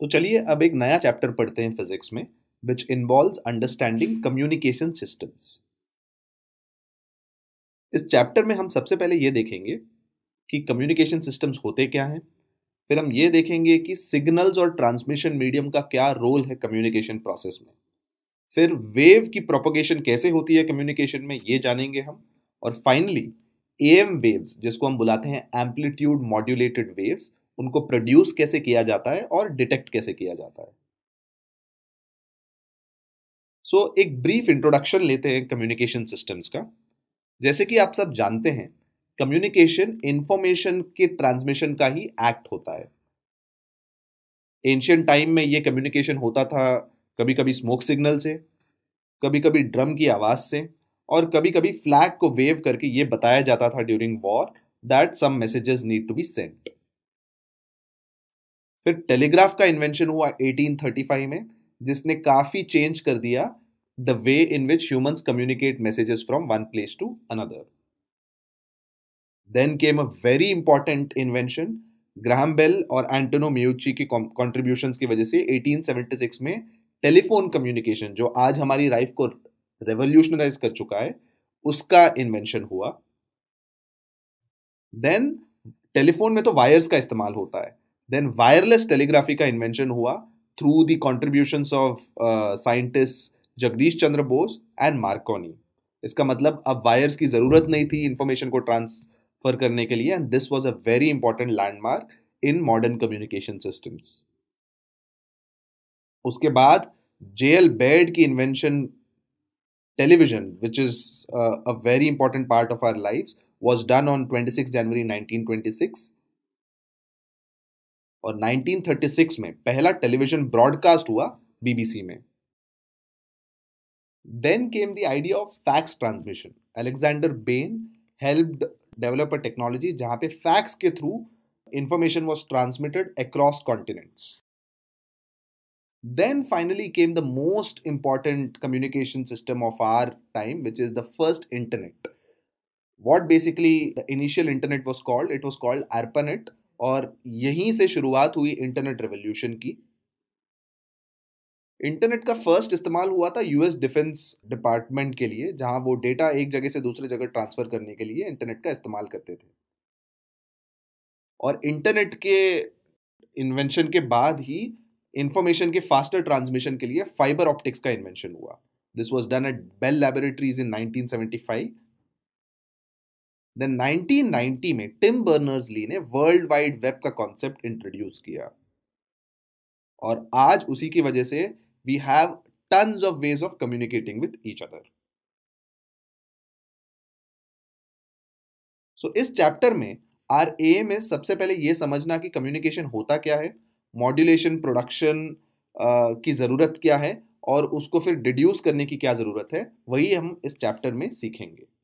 तो चलिए अब एक नया चैप्टर पढ़ते हैं फिजिक्स में which involve understanding communication systems इस चैप्टर में हम सबसे पहले ये देखेंगे कि कम्युनिकेशन सिस्टम्स होते क्या हैं फिर हम ये देखेंगे कि सिग्नल्स और ट्रांसमिशन मीडियम का क्या रोल है कम्युनिकेशन प्रोसेस में फिर वेव की प्रोपोगेशन कैसे होती है कम्युनिकेशन में ये जानेंगे हम और फाइनली ए एम वेव्स जिसको हम बुलाते हैं एम्पलीट्यूड मॉड्यूलेटेड वेव्स उनको प्रोड्यूस कैसे किया जाता है और डिटेक्ट कैसे किया जाता है सो so, एक ब्रीफ इंट्रोडक्शन लेते हैं कम्युनिकेशन सिस्टम्स का जैसे कि आप सब जानते हैं कम्युनिकेशन इंफॉर्मेशन के ट्रांसमिशन का ही एक्ट होता है एंशियंट टाइम में ये कम्युनिकेशन होता था कभी कभी स्मोक सिग्नल से कभी कभी ड्रम की आवाज़ से और कभी कभी फ्लैग को वेव करके ये बताया जाता था during war that some messages need to be sent फिर टेलीग्राफ का इन्वेंशन हुआ 1835 में जिसने काफ़ी चेंज कर दिया the way in which humans communicate messages from one place to another then came a very important invention Graham Bell और Antonio म्यूची की कॉन्ट्रीब्यूशन की वजह से 1876 में टेलीफोन कम्युनिकेशन जो आज हमारी लाइफ को रेवोल्यूशनराइज कर चुका है उसका इन्वेंशन हुआ देन टेलीफोन में तो वायर्स का इस्तेमाल होता है देन वायरलेस टेलीग्राफी का इन्वेंशन हुआ through the contribution of scientist Jagadish Chandra Bose and Marconi इसका मतलब अब वायर्स की ज़रूरत नहीं थी इंफॉर्मेशन को ट्रांसफ़र करने के लिए and this was a very important landmark in modern communication systems उसके बाद जे एल बेड की invention television which is a very important part of our life was done on twenty six January nineteen twenty six और 1936 में पहला television broadcast हुआ BBC में Then came the idea of fax transmission. Alexander Bain helped develop a technology जहाँ पे fax के through information was transmitted across continents. Then finally came the most important communication system of our time, which is the first internet. What basically the initial internet was called? It was called ARPANET, और यहीं से शुरुआत हुई internet revolution की internet का first इस्तेमाल हुआ था यूएस डिफेंस डिपार्टमेंट के लिए जहां वो डेटा एक जगह से दूसरे जगह ट्रांसफ़र करने के लिए इंटरनेट का इस्तेमाल करते थे और इंटरनेट के इन्वेंशन के बाद ही इंफॉर्मेशन के फास्टर ट्रांसमिशन के लिए फाइबर ऑप्टिक्स का इन्वेंशन हुआ this was done at Bell laboratories in nineteen then 1990 में टिम बर्नर्स ली ने वर्ल्ड वाइड वेब का कॉन्सेप्ट इंट्रोड्यूस किया और आज उसी की वजह से we have tons of ways of communicating with each other so इस चैप्टर में आर ए में सबसे पहले यह समझना कि कम्युनिकेशन होता क्या है मॉड्यूलेशन प्रोडक्शन की ज़रूरत क्या है और उसको फिर डिड्यूस करने की क्या ज़रूरत है वही हम इस चैप्टर में सीखेंगे